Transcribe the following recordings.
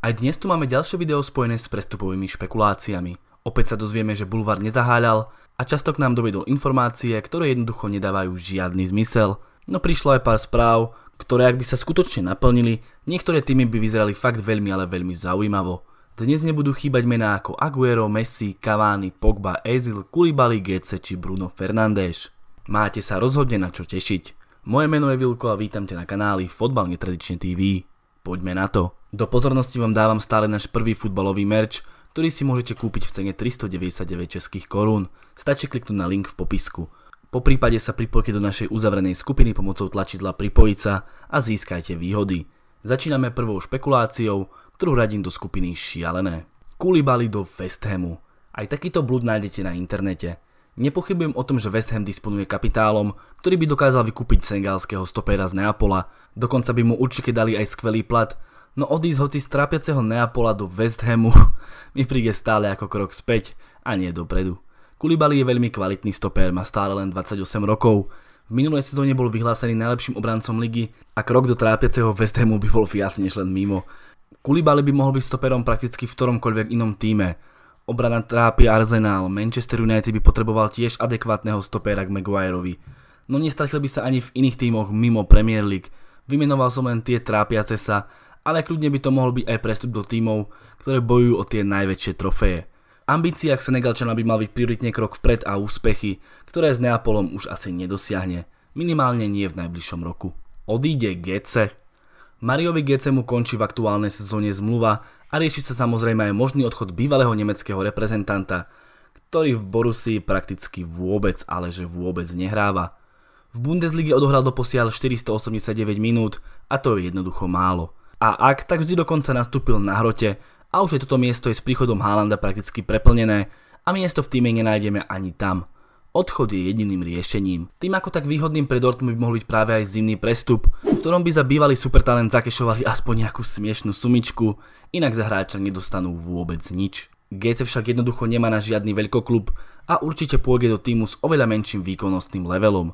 Aj dnes tu máme ďalšie video spojené s prestupovými špekuláciami. Opäť sa dozvieme, že bulvár nezaháľal a často k nám dovedol informácie, ktoré jednoducho nedávajú žiadny zmysel. No prišlo aj pár správ, ktoré ak by sa skutočne naplnili, niektoré týmy by vyzerali fakt veľmi ale veľmi zaujímavo. Dnes nebudú chýbať mená ako Aguero, Messi, Cavani, Pogba, Ezil, Koulibaly, Gece či Bruno Fernández. Máte sa rozhodne na čo tešiť. Moje meno je Vilko a vítam ťa na kanáli Fotbal netradične TV. Poďme na to. Do pozornosti vám dávam stále náš prvý futbalový merch, ktorý si môžete kúpiť v cene 399 českých korún. Stačí kliknúť na link v popisku. Po prípade sa pripojte do našej uzavrenej skupiny pomocou tlačidla pripojiť sa a získajte výhody. Začíname prvou špekuláciou, ktorú radím do skupiny šialené. Kulibali do West Hamu. Aj takýto blúd nájdete na internete. Nepochybujem o tom, že West Ham disponuje kapitálom, ktorý by dokázal vykúpiť senegalského stopera z Neapola. Dokonca by mu určite dali aj skvelý plat, No odísť hoci z trápiaceho Neapola do West Hamu mi príde stále ako krok späť a nie dopredu. Kulibali je veľmi kvalitný stopér, má stále len 28 rokov. V minulej sezóne bol vyhlásený najlepším obrancom ligy a krok do trápiaceho West Hamu by bol viac než len mimo. Kulibali by mohol byť stopérom prakticky v ktoromkoľvek inom týme. Obrana trápi Arsenal, Manchester United by potreboval tiež adekvátneho stopéra k Maguireovi. No nestratil by sa ani v iných týmoch mimo Premier League. Vymenoval som len tie trápiace sa, ale kľudne by to mohol byť aj prestup do tímov, ktoré bojujú o tie najväčšie trofeje. V ambíciách Senegalčana by mal byť prioritne krok vpred a úspechy, ktoré s Neapolom už asi nedosiahne, minimálne nie v najbližšom roku. Odíde Gece. Mariovi GC mu končí v aktuálnej sezóne zmluva a rieši sa samozrejme aj možný odchod bývalého nemeckého reprezentanta, ktorý v Borussii prakticky vôbec, ale že vôbec nehráva. V Bundeslige odohral doposiaľ 489 minút a to je jednoducho málo a ak, tak vždy dokonca nastúpil na hrote a už je toto miesto je s príchodom Haalanda prakticky preplnené a miesto v týme nenájdeme ani tam. Odchod je jediným riešením. Tým ako tak výhodným pre Dortmund by mohol byť práve aj zimný prestup, v ktorom by za bývalý supertalent zakešovali aspoň nejakú smiešnú sumičku, inak za hráča nedostanú vôbec nič. GC však jednoducho nemá na žiadny veľkoklub a určite pôjde do týmu s oveľa menším výkonnostným levelom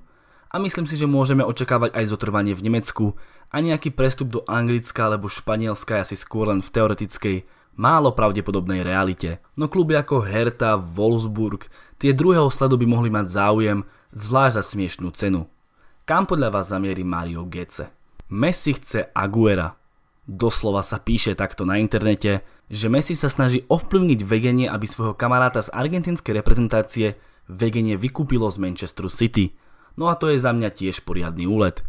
a myslím si, že môžeme očakávať aj zotrvanie v Nemecku a nejaký prestup do Anglicka alebo Španielska asi skôr len v teoretickej, málo pravdepodobnej realite. No kluby ako Hertha, Wolfsburg, tie druhého sledu by mohli mať záujem, zvlášť za smiešnú cenu. Kam podľa vás zamierí Mario Gece? Messi chce Aguera. Doslova sa píše takto na internete, že Messi sa snaží ovplyvniť Vegenie, aby svojho kamaráta z argentinskej reprezentácie Vegenie vykúpilo z Manchesteru City – no a to je za mňa tiež poriadny úlet.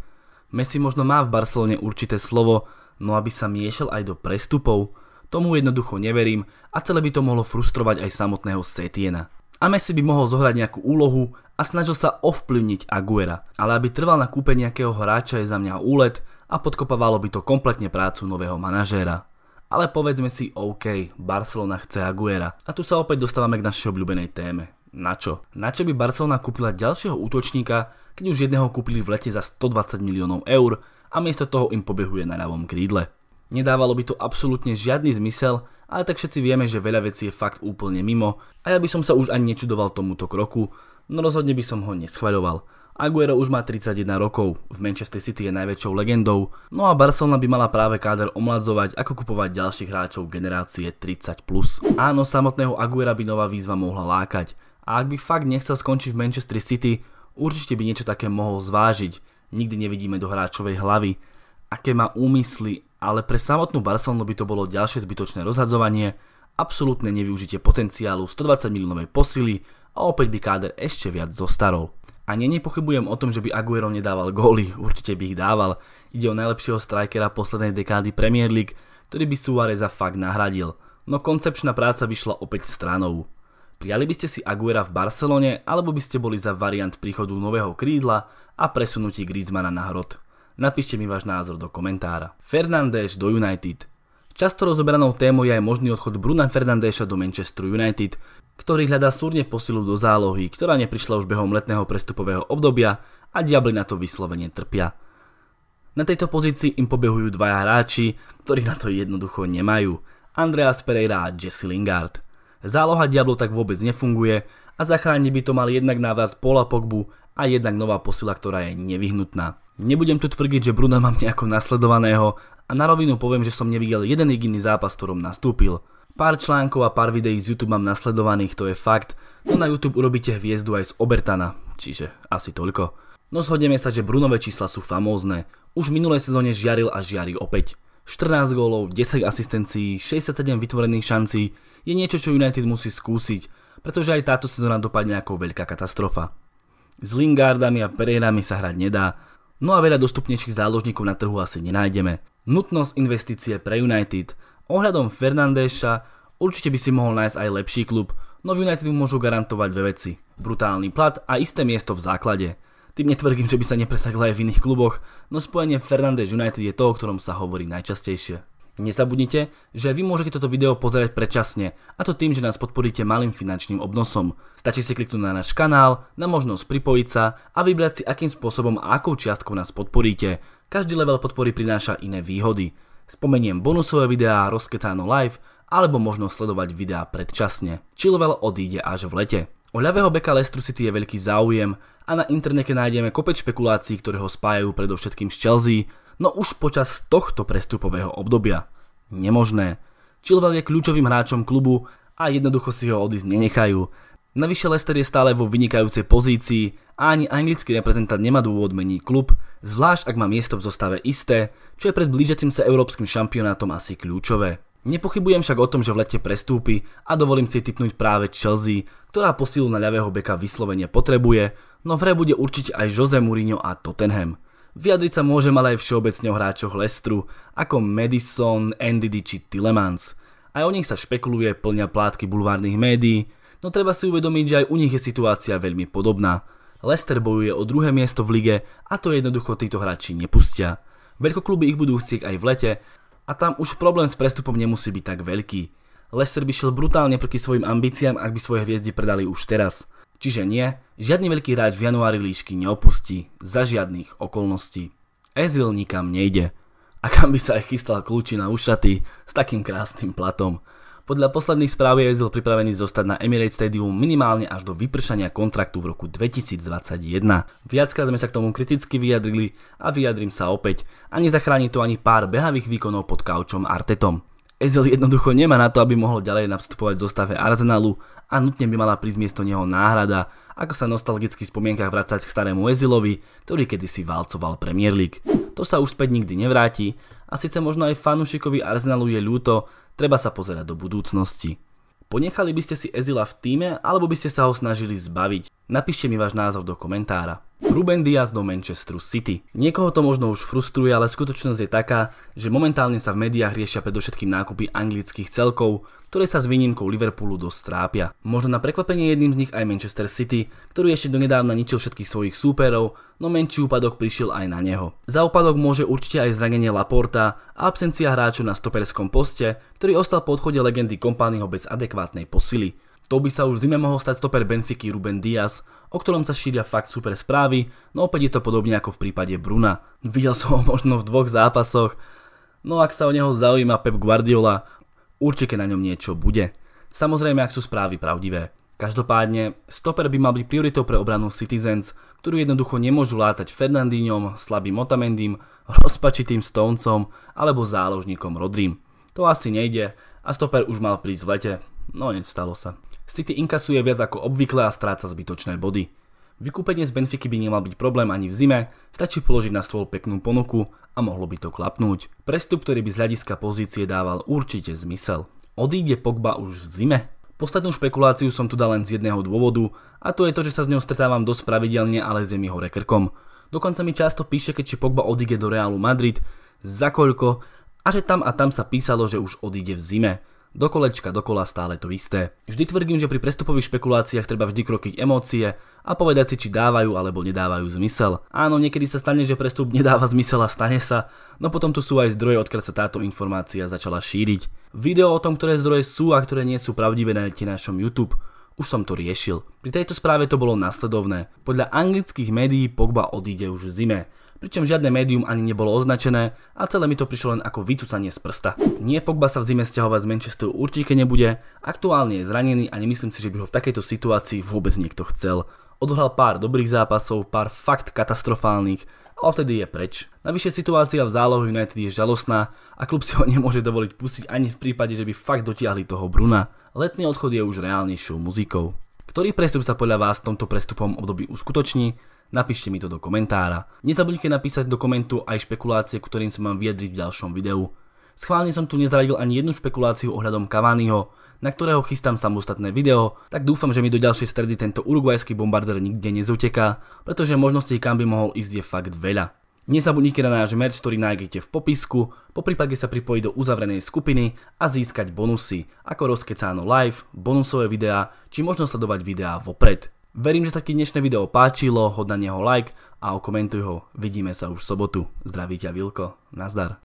Messi možno má v Barcelone určité slovo, no aby sa miešal aj do prestupov, tomu jednoducho neverím a celé by to mohlo frustrovať aj samotného Setiena. A Messi by mohol zohrať nejakú úlohu a snažil sa ovplyvniť Aguera, ale aby trval na kúpe nejakého hráča je za mňa úlet a podkopávalo by to kompletne prácu nového manažéra. Ale povedzme si OK, Barcelona chce Aguera. A tu sa opäť dostávame k našej obľúbenej téme. Na čo? Na čo by Barcelona kúpila ďalšieho útočníka, keď už jedného kúpili v lete za 120 miliónov eur a miesto toho im pobehuje na ľavom krídle? Nedávalo by to absolútne žiadny zmysel, ale tak všetci vieme, že veľa vecí je fakt úplne mimo a ja by som sa už ani nečudoval tomuto kroku, no rozhodne by som ho neschvaľoval. Aguero už má 31 rokov, v Manchester City je najväčšou legendou, no a Barcelona by mala práve káder omladzovať, ako kupovať ďalších hráčov generácie 30+. Áno, samotného Aguera by nová výzva mohla lákať, a ak by fakt nechcel skončiť v Manchester City, určite by niečo také mohol zvážiť. Nikdy nevidíme do hráčovej hlavy, aké má úmysly, ale pre samotnú Barcelonu by to bolo ďalšie zbytočné rozhadzovanie, absolútne nevyužitie potenciálu 120 miliónovej posily a opäť by káder ešte viac zostarol. A nie, nepochybujem o tom, že by Aguero nedával góly, určite by ich dával. Ide o najlepšieho strikera poslednej dekády Premier League, ktorý by za fakt nahradil. No koncepčná práca vyšla opäť stranou. Prijali by ste si Aguera v Barcelone, alebo by ste boli za variant príchodu nového krídla a presunutí Griezmana na hrot? Napíšte mi váš názor do komentára. Fernández do United Často rozoberanou témou je aj možný odchod Bruna Fernandéša do Manchester United, ktorý hľadá súrne posilu do zálohy, ktorá neprišla už behom letného prestupového obdobia a diabli na to vyslovene trpia. Na tejto pozícii im pobehujú dvaja hráči, ktorí na to jednoducho nemajú. Andreas Pereira a Jesse Lingard. Záloha Diablo tak vôbec nefunguje a zachrániť by to mal jednak návrat Pola Pogbu a jednak nová posila, ktorá je nevyhnutná. Nebudem tu tvrdiť, že Bruna mám nejako nasledovaného a na rovinu poviem, že som nevidel jeden jediný zápas, ktorom nastúpil. Pár článkov a pár videí z YouTube mám nasledovaných, to je fakt, no na YouTube urobíte hviezdu aj z Obertana, čiže asi toľko. No zhodneme sa, že Brunové čísla sú famózne. Už v minulej sezóne žiaril a žiari opäť. 14 gólov, 10 asistencií, 67 vytvorených šancí, je niečo, čo United musí skúsiť, pretože aj táto sezóna dopadne ako veľká katastrofa. S Lingardami a Pereirami sa hrať nedá, no a veľa dostupnejších záložníkov na trhu asi nenájdeme. Nutnosť investície pre United. Ohľadom Fernandéša určite by si mohol nájsť aj lepší klub, no v United mu môžu garantovať dve veci. Brutálny plat a isté miesto v základe. Tým netvrdím, že by sa nepresahla aj v iných kluboch, no spojenie Fernandez United je to, o ktorom sa hovorí najčastejšie. Nezabudnite, že vy môžete toto video pozerať predčasne, a to tým, že nás podporíte malým finančným obnosom. Stačí si kliknúť na náš kanál, na možnosť pripojiť sa a vybrať si, akým spôsobom a akou čiastkou nás podporíte. Každý level podpory prináša iné výhody. Spomeniem bonusové videá, rozkecáno live, alebo možno sledovať videá predčasne. Či level odíde až v lete. O ľavého beka Leicester City je veľký záujem a na internete nájdeme kopec špekulácií, ktoré ho spájajú predovšetkým s Chelsea, no už počas tohto prestupového obdobia. Nemožné. Chilwell je kľúčovým hráčom klubu a jednoducho si ho odísť nenechajú. Navyše Lester je stále vo vynikajúcej pozícii a ani anglický reprezentant nemá dôvod meniť klub, zvlášť ak má miesto v zostave isté, čo je pred blížiacim sa európskym šampionátom asi kľúčové. Nepochybujem však o tom, že v lete prestúpi a dovolím si typnúť práve Chelsea, ktorá posilu na ľavého beka vyslovene potrebuje, no v hre bude určite aj Jose Mourinho a Tottenham. Vyjadriť sa môžem ale aj všeobecne o hráčoch Lestru, ako Madison, NDD či Tillemans. Aj o nich sa špekuluje, plňa plátky bulvárnych médií, no treba si uvedomiť, že aj u nich je situácia veľmi podobná. Lester bojuje o druhé miesto v lige a to jednoducho títo hráči nepustia. Veľkokluby ich budú chcieť aj v lete a tam už problém s prestupom nemusí byť tak veľký. Lester by šiel brutálne proti svojim ambíciám, ak by svoje hviezdy predali už teraz. Čiže nie, žiadny veľký hráč v januári líšky neopustí za žiadnych okolností. Ezil nikam nejde. A kam by sa aj chystal na ušaty s takým krásnym platom. Podľa posledných správ je Ezil pripravený zostať na Emirates Stadium minimálne až do vypršania kontraktu v roku 2021. Viackrát sme sa k tomu kriticky vyjadrili a vyjadrim sa opäť. Ani zachráni to ani pár behavých výkonov pod kaučom Artetom. Ezel jednoducho nemá na to, aby mohol ďalej navstupovať v zostave Arsenalu a nutne by mala prísť miesto neho náhrada, ako sa nostalgicky v spomienkach vracať k starému Ezilovi, ktorý kedysi válcoval Premier League. To sa už späť nikdy nevráti a síce možno aj fanúšikovi Arsenalu je ľúto, treba sa pozerať do budúcnosti. Ponechali by ste si Ezila v týme, alebo by ste sa ho snažili zbaviť. Napíšte mi váš názor do komentára. Ruben Diaz do Manchesteru City. Niekoho to možno už frustruje, ale skutočnosť je taká, že momentálne sa v médiách riešia predovšetkým nákupy anglických celkov, ktoré sa s výnimkou Liverpoolu dosť trápia. Možno na prekvapenie jedným z nich aj Manchester City, ktorý ešte donedávna ničil všetkých svojich súperov, no menší úpadok prišiel aj na neho. Za úpadok môže určite aj zranenie Laporta a absencia hráču na stoperskom poste, ktorý ostal po odchode legendy kompányho bez adekvátnej posily. To by sa už zime mohol stať stoper Benfiky Ruben Diaz, o ktorom sa šíria fakt super správy, no opäť je to podobne ako v prípade Bruna. Videl som ho možno v dvoch zápasoch, no ak sa o neho zaujíma Pep Guardiola, určite na ňom niečo bude. Samozrejme, ak sú správy pravdivé. Každopádne, stoper by mal byť prioritou pre obranu Citizens, ktorú jednoducho nemôžu látať Fernandíňom, slabým Otamendím, rozpačitým Stonecom alebo záložníkom Rodrím. To asi nejde a stoper už mal prísť v lete, no nestalo sa. City inkasuje viac ako obvykle a stráca zbytočné body. Vykúpenie z Benfiky by nemal byť problém ani v zime, stačí položiť na stôl peknú ponuku a mohlo by to klapnúť. Prestup, ktorý by z hľadiska pozície dával určite zmysel. Odíde Pogba už v zime? Poslednú špekuláciu som tu dal len z jedného dôvodu a to je to, že sa s ňou stretávam dosť pravidelne, ale zjem jeho rekrkom. Dokonca mi často píše, keď či Pogba odíde do Realu Madrid, za koľko a že tam a tam sa písalo, že už odíde v zime. Do kolečka, dokola stále to isté. Vždy tvrdím, že pri prestupových špekuláciách treba vždy krokiť emócie a povedať si, či dávajú alebo nedávajú zmysel. Áno, niekedy sa stane, že prestup nedáva zmysel a stane sa, no potom tu sú aj zdroje, odkiaľ sa táto informácia začala šíriť. Video o tom, ktoré zdroje sú a ktoré nie sú pravdivé na našom YouTube. Už som to riešil. Pri tejto správe to bolo nasledovné. Podľa anglických médií Pogba odíde už v zime pričom žiadne médium ani nebolo označené a celé mi to prišlo len ako vycúcanie z prsta. Nie Pogba sa v zime stiahovať z Manchesteru určite nebude, aktuálne je zranený a nemyslím si, že by ho v takejto situácii vôbec niekto chcel. Odohral pár dobrých zápasov, pár fakt katastrofálnych, a odtedy je preč. Najvyššia situácia v zálohu United je žalostná a klub si ho nemôže dovoliť pustiť ani v prípade, že by fakt dotiahli toho Bruna. Letný odchod je už reálnejšou muzikou. Ktorý prestup sa podľa vás v tomto prestupom období uskutoční Napíšte mi to do komentára. Nezabudnite napísať do komentu aj špekulácie, ktorým sa mám vyjadriť v ďalšom videu. Schválne som tu nezradil ani jednu špekuláciu ohľadom Cavaniho, na ktorého chystám samostatné video, tak dúfam, že mi do ďalšej stredy tento uruguajský bombarder nikde nezuteká, pretože možností kam by mohol ísť je fakt veľa. Nezabudnite na náš merch, ktorý nájdete v popisku, po prípade sa pripojiť do uzavrenej skupiny a získať bonusy, ako rozkecáno live, bonusové videá, či možno sledovať videá vopred. Verím, že sa ti dnešné video páčilo, hod na neho like a okomentuj ho. Vidíme sa už v sobotu. Zdraví ťa Vilko, nazdar.